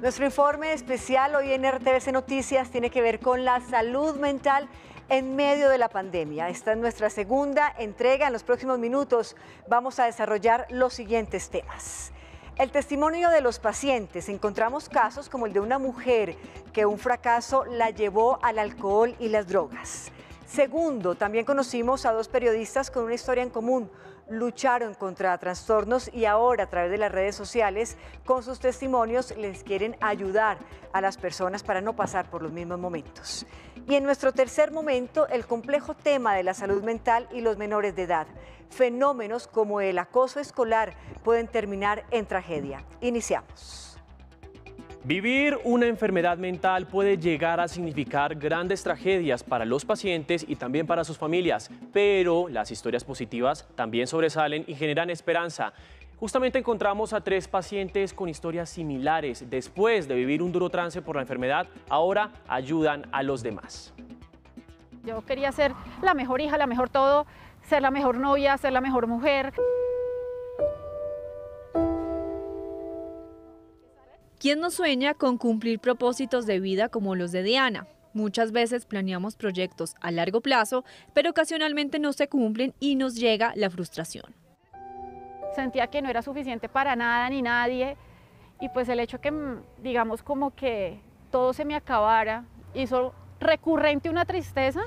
Nuestro informe especial hoy en RTBC Noticias tiene que ver con la salud mental en medio de la pandemia. Esta es nuestra segunda entrega. En los próximos minutos vamos a desarrollar los siguientes temas. El testimonio de los pacientes. Encontramos casos como el de una mujer que un fracaso la llevó al alcohol y las drogas. Segundo, también conocimos a dos periodistas con una historia en común. Lucharon contra trastornos y ahora a través de las redes sociales, con sus testimonios, les quieren ayudar a las personas para no pasar por los mismos momentos. Y en nuestro tercer momento, el complejo tema de la salud mental y los menores de edad. Fenómenos como el acoso escolar pueden terminar en tragedia. Iniciamos. Vivir una enfermedad mental puede llegar a significar grandes tragedias para los pacientes y también para sus familias, pero las historias positivas también sobresalen y generan esperanza. Justamente encontramos a tres pacientes con historias similares. Después de vivir un duro trance por la enfermedad, ahora ayudan a los demás. Yo quería ser la mejor hija, la mejor todo, ser la mejor novia, ser la mejor mujer. ¿Quién no sueña con cumplir propósitos de vida como los de Diana? Muchas veces planeamos proyectos a largo plazo, pero ocasionalmente no se cumplen y nos llega la frustración. Sentía que no era suficiente para nada ni nadie y pues el hecho que digamos como que todo se me acabara hizo recurrente una tristeza.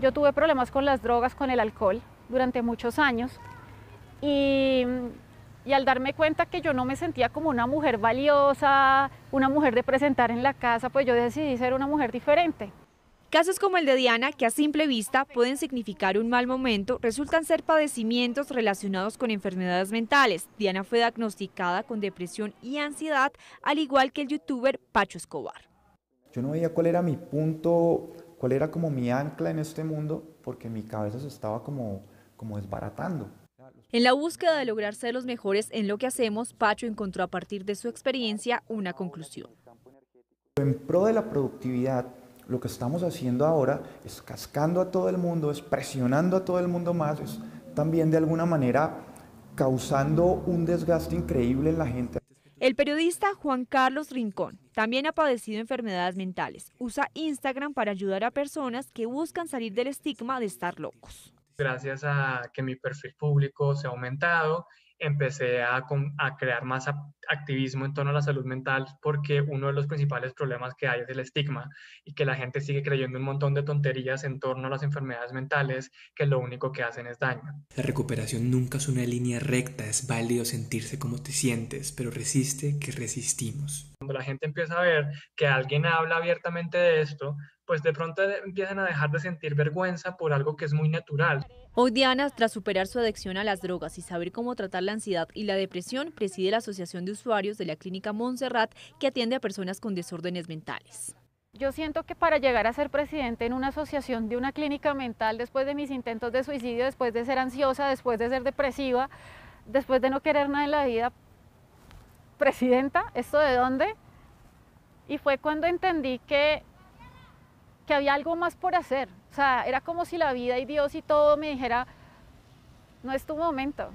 Yo tuve problemas con las drogas, con el alcohol durante muchos años y, al darme cuenta que yo no me sentía como una mujer valiosa, una mujer de presentar en la casa, pues yo decidí ser una mujer diferente. Casos como el de Diana, que a simple vista pueden significar un mal momento, resultan ser padecimientos relacionados con enfermedades mentales. Diana fue diagnosticada con depresión y ansiedad, al igual que el youtuber Pacho Escobar. Yo no veía cuál era mi punto, cuál era como mi ancla en este mundo, porque mi cabeza se estaba como como desbaratando. En la búsqueda de lograr ser los mejores en lo que hacemos, Pacho encontró a partir de su experiencia una conclusión. En pro de la productividad, lo que estamos haciendo ahora es cascando a todo el mundo, es presionando a todo el mundo más, es también de alguna manera causando un desgaste increíble en la gente. El periodista Juan Carlos Rincón también ha padecido enfermedades mentales. Usa Instagram para ayudar a personas que buscan salir del estigma de estar locos gracias a que mi perfil público se ha aumentado, empecé a, crear más activismo en torno a la salud mental porque uno de los principales problemas que hay es el estigma y que la gente sigue creyendo un montón de tonterías en torno a las enfermedades mentales que lo único que hacen es daño. La recuperación nunca es una línea recta, es válido sentirse como te sientes, pero resiste que resistimos cuando la gente empieza a ver que alguien habla abiertamente de esto, pues de pronto empiezan a dejar de sentir vergüenza por algo que es muy natural. Hoy Diana, tras superar su adicción a las drogas y saber cómo tratar la ansiedad y la depresión, preside la Asociación de Usuarios de la Clínica Montserrat que atiende a personas con desórdenes mentales. Yo siento que para llegar a ser presidente en una asociación de una clínica mental, después de mis intentos de suicidio, después de ser ansiosa, después de ser depresiva, después de no querer nada en la vida, presidenta, ¿esto de dónde? Y fue cuando entendí que, que había algo más por hacer. O sea, era como si la vida y Dios y todo me dijera, no es tu momento.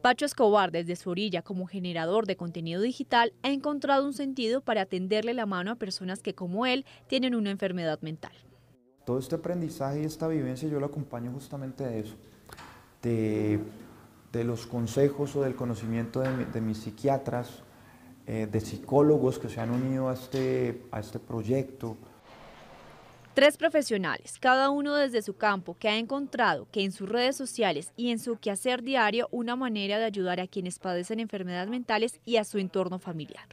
Pacho Escobar, desde su orilla como generador de contenido digital, ha encontrado un sentido para atenderle la mano a personas que, como él, tienen una enfermedad mental. Todo este aprendizaje y esta vivencia yo lo acompaño justamente de eso, de, los consejos o del conocimiento de, de mis psiquiatras eh, de psicólogos que se han unido a este, a este proyecto. Tres profesionales, cada uno desde su campo, que ha encontrado que en sus redes sociales y en su quehacer diario una manera de ayudar a quienes padecen enfermedades mentales y a su entorno familiar.